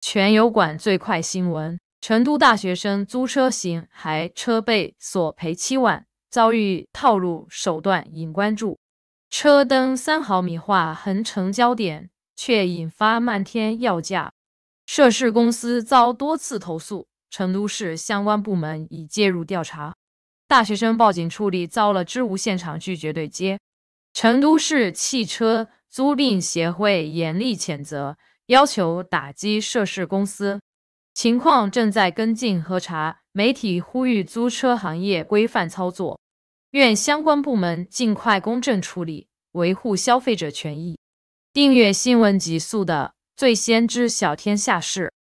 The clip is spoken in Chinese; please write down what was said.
全油管最快新闻：成都大学生租车行还车被索赔七万，遭遇套路手段引关注。车灯三毫米划痕成焦点，却引发漫天要价，涉事公司遭多次投诉。成都市相关部门已介入调查。大学生报警处理遭了知无现场拒绝对接，成都市汽车租赁协会严厉谴责。要求打击涉事公司，情况正在跟进核查。媒体呼吁租车行业规范操作，愿相关部门尽快公正处理，维护消费者权益。订阅新闻极速的，最先知晓天下事。